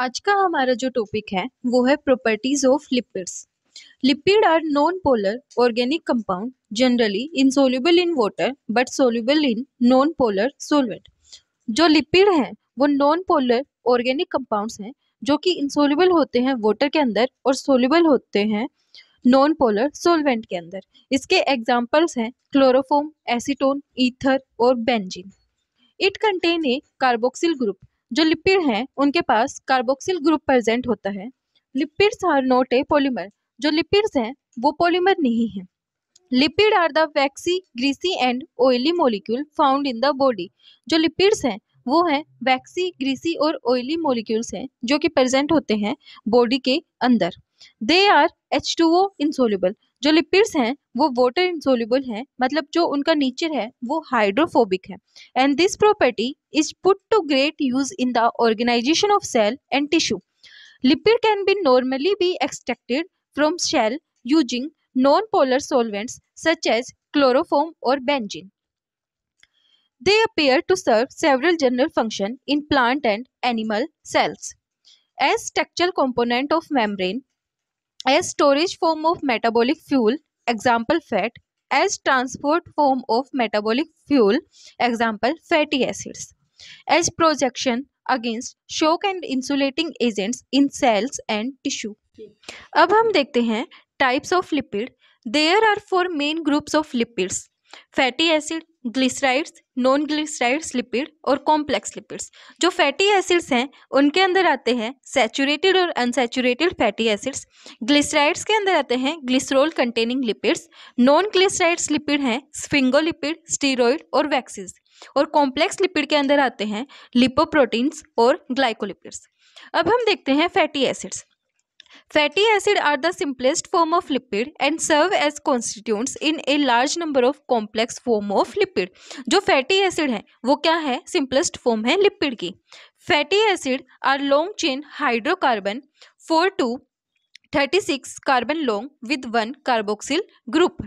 आज का हमारा जो टॉपिक है वो है properties of lipids lipid are non polar organic compound generally insoluble in water but soluble in non polar solvent जो लिपिड है वो नॉन पोलर ऑर्गेनिक कंपाउंड्स हैं जो कि इंसोल्यूबल होते हैं वाटर के अंदर और सोल्यूबल होते हैं नॉन पोलर सोलवेंट के अंदर इसके एग्जाम्पल्स हैं क्लोरोफोम एसीटोन ईथर और benzene it contain a carboxyl group जो लिपिड हैं उनके पास कार्बोक्सिल ग्रुप प्रेजेंट होता है lipids are not a polymer जो लिपिड्स हैं वो पॉलीमर नहीं है lipid are the waxy greasy and oily molecule found in the body जो लिपिड्स हैं वो हैं वैक्सी ग्रीसी और ऑयली मोलिक्यूल्स हैं जो कि प्रेजेंट होते हैं बॉडी के अंदर they are H two O insoluble जो लिपिड्स हैं वो वाटर इंसोल्यूबल हैं मतलब जो उनका नेचर है वो हाइड्रोफोबिक है and this property is put to great use in the organization of cell and tissue lipid can be normally be extracted from cell using non polar solvents such as chloroform और benzene they appear to serve several general function in plant and animal cells as structural component of membrane as storage form of metabolic fuel example fat as transport form of metabolic fuel example fatty acids as projection against shock and insulating agents in cells and tissue अब हम देखते हैं types of lipid there are four main groups of lipids fatty acid glycerides non glycerides lipid और complex lipids जो fatty acids हैं उनके अंदर आते हैं सैचुरेटेड और अनसैचुरेटेड फैटी एसिड्स ग्लिसराइड्स के अंदर आते हैं glycerol containing lipids non glycerides lipid हैं स्फिंगोलिपिड स्टीरोइड और वैक्सीज और कॉम्प्लेक्स लिपिड के अंदर आते हैं लिपोप्रोटीन्स और ग्लाइकोलिपिड्स अब हम देखते हैं fatty acids Fatty acids are the simplest form of lipid and serve as constituents in a large number of complex form of lipid. जो fatty acid है वो क्या है simplest form है lipid की Fatty acid are long chain hydrocarbon 4 to 36 carbon long with one carboxyl group.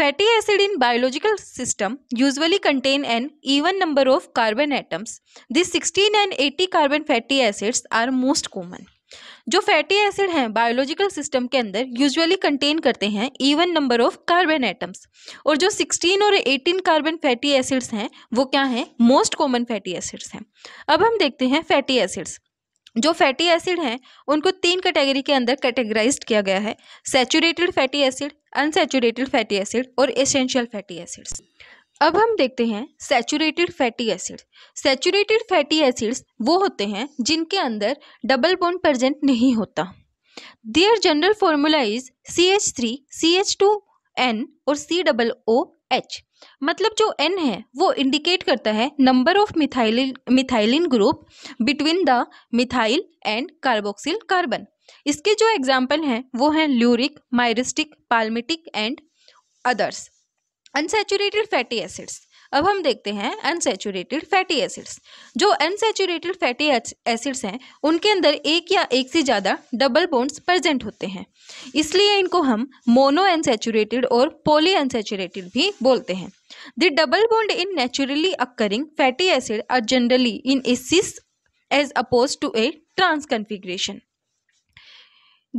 Fatty acid in biological system usually contain an even number of carbon atoms. These 16 and 80 carbon fatty acids are most common. जो fatty acid हैं biological system के अंदर usually contain करते हैं even number of carbon atoms और जो 16 और 18 carbon fatty acids हैं वो क्या हैं मोस्ट कॉमन फैटी एसिड्स हैं अब हम देखते हैं फैटी एसिड्स जो फैटी एसिड हैं उनको तीन कैटेगरी के अंदर कैटेगराइज किया गया है saturated fatty acid unsaturated fatty acid और एसेंशियल फैटी एसिड्स अब हम देखते हैं saturated fatty acid saturated fatty acids वो होते हैं जिनके अंदर डबल बोन प्रेजेंट नहीं होता their general formula is C H three C H two N और सी डबल ओ एच मतलब जो एन है वो इंडिकेट करता है number of methylene methylene group between the methyl and carboxyl carbon इसके जो एग्जाम्पल हैं वो हैं lauric myristic palmitic and others unsaturated fatty acids अब हम देखते हैं अनसेचुरेटेड फैटी एसिड्स जो अनसेचुरेटेड फैटी एसिड्स हैं उनके अंदर एक या एक से ज़्यादा डबल बोन्स प्रेजेंट होते हैं इसलिए इनको हम मोनो अनसेचुरेटेड और पोली अनसेचुरेटेड भी बोलते हैं the double bond in naturally occurring fatty acid are generally in cis as opposed to a trans configuration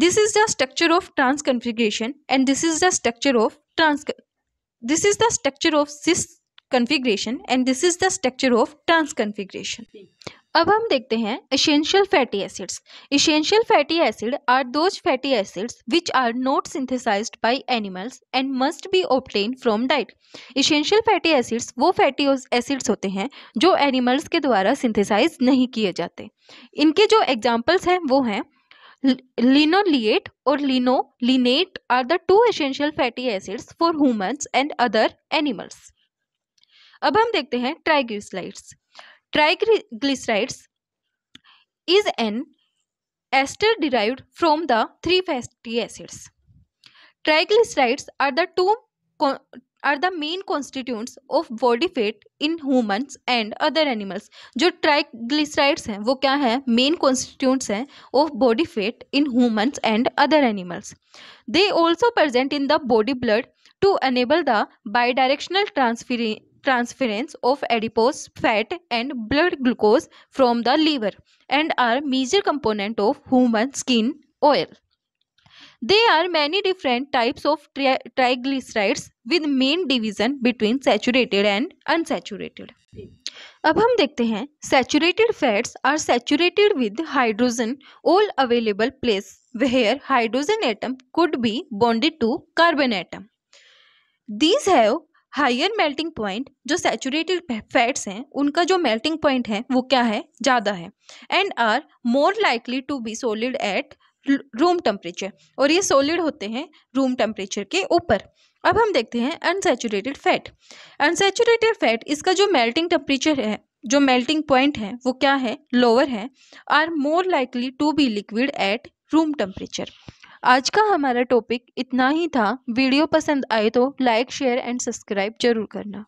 this is the structure of trans configuration and this is the structure of trans this is the structure of sys configuration and this is the structure of trans configuration अब हम देखते हैं essential fatty acids essential fatty acid are those fatty acids which are not synthesize by animals and must be obtain from diet essential fatty acids वो fatty acids होते हैं जो animals के द्वारा सिंथेसाइज नहीं किए जाते इनके जो एग्जांपल्स हैं वो हैं Linoleate or linolenate are the two essential fatty acids for humans and other animals. अब हम देखते हैं triglycerides triglycerides is an ester derived from the three fatty acids triglycerides are the two are the main constituents of body fat in humans and other animals जो triglycerides हैं वो क्या है main constituents हैं of body fat in humans and other animals they also present in the body blood to enable the bidirectional transference of adipose fat and blood glucose from the liver and are major component of human skin oil There are many different types of tri triglycerides with main division between saturated and unsaturated. अब हम देखते हैं saturated fats are saturated with hydrogen all available place where hydrogen atom could be bonded to carbon atom these have higher melting point जो saturated fats हैं उनका जो melting point है वो क्या है ज़्यादा है and are more likely to be solid at room temperature और ये सॉलिड होते हैं रूम टेम्परेचर के ऊपर अब हम देखते हैं अनसेचुरेटेड फैट अनसेचुरेटेड फैट इसका जो मेल्टिंग टेम्परेचर है जो मेल्टिंग पॉइंट है वो क्या है लोअर है are more likely to be liquid at room temperature आज का हमारा टॉपिक इतना ही था वीडियो पसंद आए तो लाइक शेयर एंड सब्सक्राइब जरूर करना